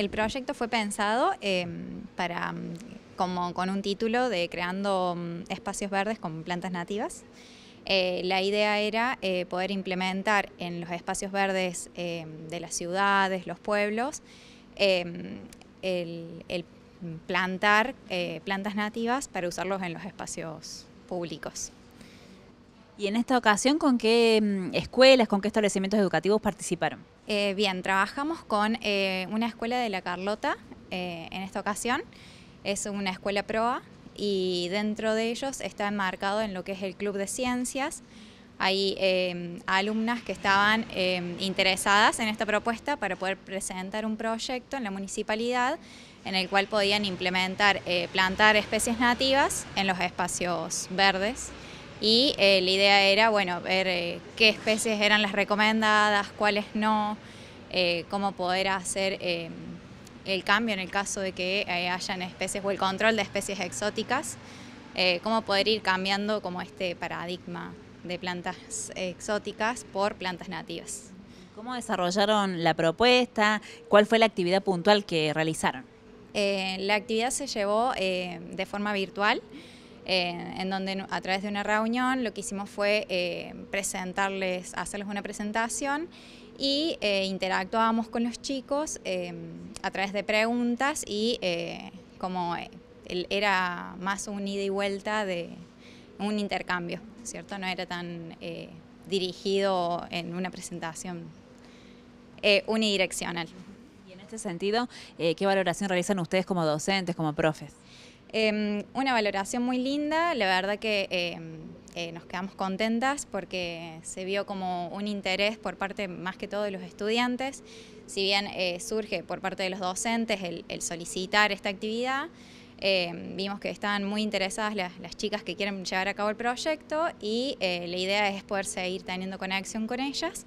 El proyecto fue pensado em, em, como con un título de creando em, espacios verdes con plantas nativas. Eh, la idea era eh, poder implementar en los espacios verdes de las ciudades, los pueblos, el, plantar eh, plantas nativas para usarlos en los espacios públicos. ¿Y en esta ocasión con qué mm, escuelas, con qué establecimientos educativos participaron? Eh, bien, trabajamos con eh, una escuela de La Carlota eh, en esta ocasión. Es una escuela proa y dentro de ellos está enmarcado en lo que es el Club de Ciencias. Hay em, alumnas que estaban em, interesadas en esta propuesta para poder presentar un proyecto en la municipalidad en el cual podían implementar, plantar especies nativas en los espacios verdes y eh, la idea era, bueno, ver eh, qué especies eran las recomendadas, cuáles no, eh, cómo poder hacer el cambio en el caso de que hayan especies o el control de especies exóticas, cómo poder ir cambiando como este paradigma de plantas exóticas por plantas nativas. ¿Cómo desarrollaron la propuesta? ¿Cuál fue la actividad puntual que realizaron? la actividad se llevó de forma virtual. Eh, en donde a través de una reunión lo que hicimos fue eh, presentarles, hacerles una presentación y eh, interactuábamos con los chicos a través de preguntas y como era más un ida y vuelta de un intercambio, ¿cierto? No era tan dirigido en una presentación unidireccional. Y en este sentido, ¿qué valoración realizan ustedes como docentes, como profes? Em, una valoración muy linda, la verdad que em, eh, nos quedamos contentas porque se vio como un interés por parte más que todo de los estudiantes, si bien eh, surge por parte de los docentes el, solicitar esta actividad. Em, vimos que estaban muy interesadas las, las, chicas que quieren llevar a cabo el proyecto y eh, la idea es poder seguir teniendo conexión con ellas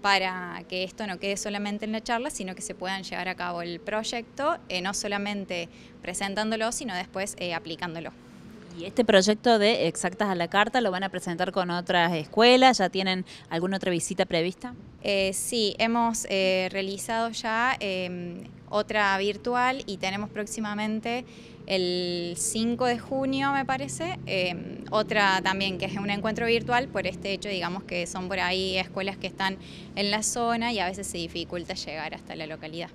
para que esto no quede solamente en la charla, sino que se puedan llevar a cabo el proyecto, eh, no solamente presentándolo, sino después eh, aplicándolo. Y este proyecto de Exactas a la Carta lo van a presentar con otras escuelas, ¿ya tienen alguna otra visita prevista? Eh, sí, hemos eh, realizado ya em, otra virtual y tenemos próximamente el 5 de junio, me parece, em, otra también que es un encuentro virtual por este hecho, digamos que son por ahí escuelas que están en la zona y a veces se dificulta llegar hasta la localidad.